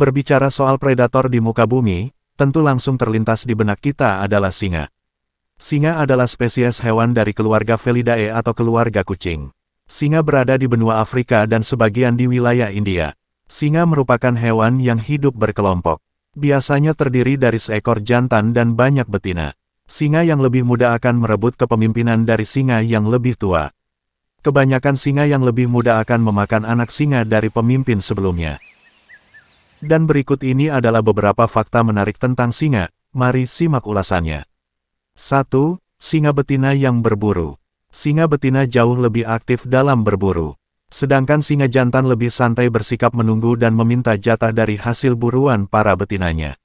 Berbicara soal predator di muka bumi, tentu langsung terlintas di benak kita adalah singa. Singa adalah spesies hewan dari keluarga Felidae atau keluarga kucing. Singa berada di benua Afrika dan sebagian di wilayah India. Singa merupakan hewan yang hidup berkelompok. Biasanya terdiri dari seekor jantan dan banyak betina. Singa yang lebih muda akan merebut kepemimpinan dari singa yang lebih tua. Kebanyakan singa yang lebih muda akan memakan anak singa dari pemimpin sebelumnya. Dan berikut ini adalah beberapa fakta menarik tentang singa, mari simak ulasannya. 1. Singa betina yang berburu. Singa betina jauh lebih aktif dalam berburu. Sedangkan singa jantan lebih santai bersikap menunggu dan meminta jatah dari hasil buruan para betinanya.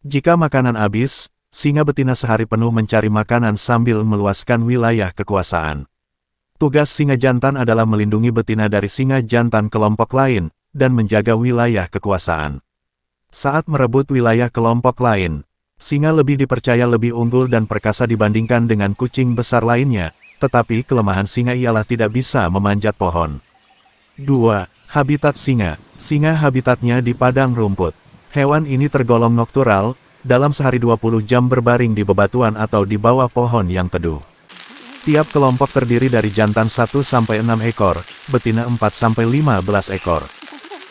Jika makanan habis, singa betina sehari penuh mencari makanan sambil meluaskan wilayah kekuasaan. Tugas singa jantan adalah melindungi betina dari singa jantan kelompok lain, dan menjaga wilayah kekuasaan. Saat merebut wilayah kelompok lain, singa lebih dipercaya lebih unggul dan perkasa dibandingkan dengan kucing besar lainnya, tetapi kelemahan singa ialah tidak bisa memanjat pohon. 2. Habitat singa. Singa habitatnya di padang rumput. Hewan ini tergolong noktural, dalam sehari 20 jam berbaring di bebatuan atau di bawah pohon yang teduh. Tiap kelompok terdiri dari jantan 1-6 ekor, betina 4-15 ekor.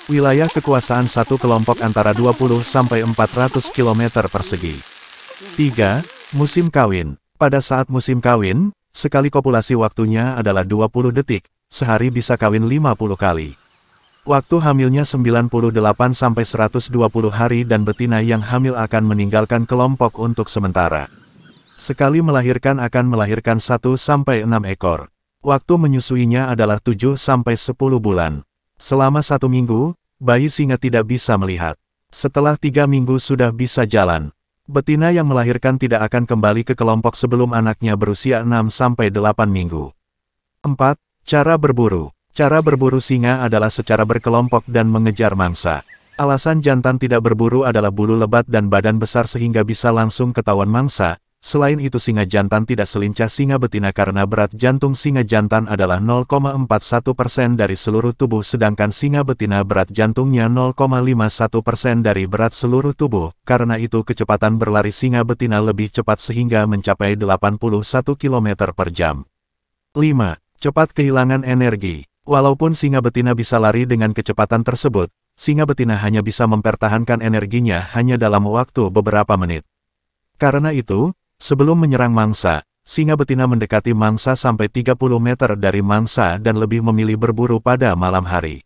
Wilayah kekuasaan satu kelompok antara 20 sampai 400 km persegi. 3. Musim kawin. Pada saat musim kawin, sekali kopulasi waktunya adalah 20 detik, sehari bisa kawin 50 kali. Waktu hamilnya 98 sampai 120 hari dan betina yang hamil akan meninggalkan kelompok untuk sementara. Sekali melahirkan akan melahirkan 1 sampai 6 ekor. Waktu menyusuinya adalah 7 sampai 10 bulan. Selama satu minggu, bayi singa tidak bisa melihat. Setelah tiga minggu sudah bisa jalan. Betina yang melahirkan tidak akan kembali ke kelompok sebelum anaknya berusia 6 delapan minggu. 4. Cara berburu Cara berburu singa adalah secara berkelompok dan mengejar mangsa. Alasan jantan tidak berburu adalah bulu lebat dan badan besar sehingga bisa langsung ketahuan mangsa, Selain itu singa jantan tidak selincah singa betina karena berat jantung singa jantan adalah 0,41 dari seluruh tubuh sedangkan singa betina berat jantungnya 0,51 dari berat seluruh tubuh. Karena itu kecepatan berlari singa betina lebih cepat sehingga mencapai 81 km per jam. 5. Cepat kehilangan energi. Walaupun singa betina bisa lari dengan kecepatan tersebut, singa betina hanya bisa mempertahankan energinya hanya dalam waktu beberapa menit. Karena itu, Sebelum menyerang mangsa, singa betina mendekati mangsa sampai 30 meter dari mangsa dan lebih memilih berburu pada malam hari.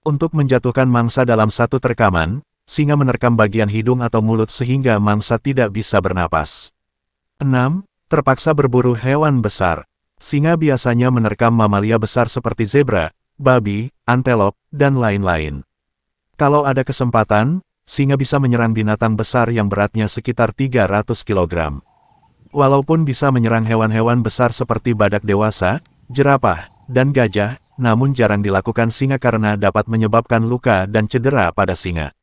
Untuk menjatuhkan mangsa dalam satu terkaman, singa menerkam bagian hidung atau mulut sehingga mangsa tidak bisa bernapas. 6. Terpaksa berburu hewan besar. Singa biasanya menerkam mamalia besar seperti zebra, babi, antelop, dan lain-lain. Kalau ada kesempatan, singa bisa menyerang binatang besar yang beratnya sekitar 300 kilogram. Walaupun bisa menyerang hewan-hewan besar seperti badak dewasa, jerapah, dan gajah, namun jarang dilakukan singa karena dapat menyebabkan luka dan cedera pada singa.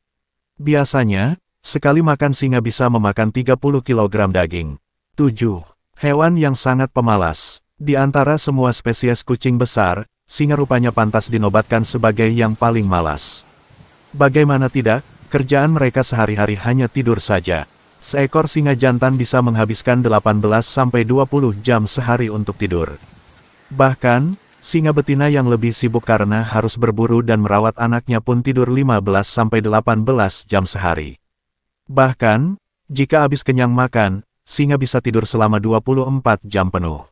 Biasanya, sekali makan singa bisa memakan 30 kg daging. 7. Hewan yang sangat pemalas. Di antara semua spesies kucing besar, singa rupanya pantas dinobatkan sebagai yang paling malas. Bagaimana tidak, kerjaan mereka sehari-hari hanya tidur saja seekor singa jantan bisa menghabiskan 18-20 jam sehari untuk tidur. Bahkan, singa betina yang lebih sibuk karena harus berburu dan merawat anaknya pun tidur 15-18 jam sehari. Bahkan, jika habis kenyang makan, singa bisa tidur selama 24 jam penuh.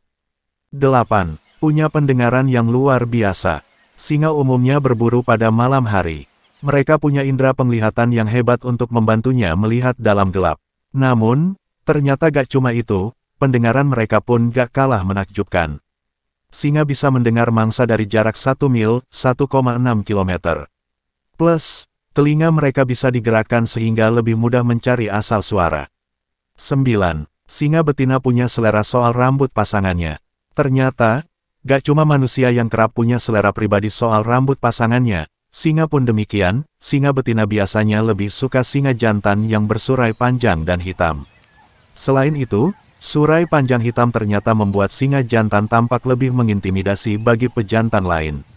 8. Punya pendengaran yang luar biasa. Singa umumnya berburu pada malam hari. Mereka punya indera penglihatan yang hebat untuk membantunya melihat dalam gelap. Namun, ternyata gak cuma itu, pendengaran mereka pun gak kalah menakjubkan. Singa bisa mendengar mangsa dari jarak 1 mil, 1,6 km. Plus, telinga mereka bisa digerakkan sehingga lebih mudah mencari asal suara. 9. Singa betina punya selera soal rambut pasangannya. Ternyata, gak cuma manusia yang kerap punya selera pribadi soal rambut pasangannya, Singa pun demikian, singa betina biasanya lebih suka singa jantan yang bersurai panjang dan hitam. Selain itu, surai panjang hitam ternyata membuat singa jantan tampak lebih mengintimidasi bagi pejantan lain.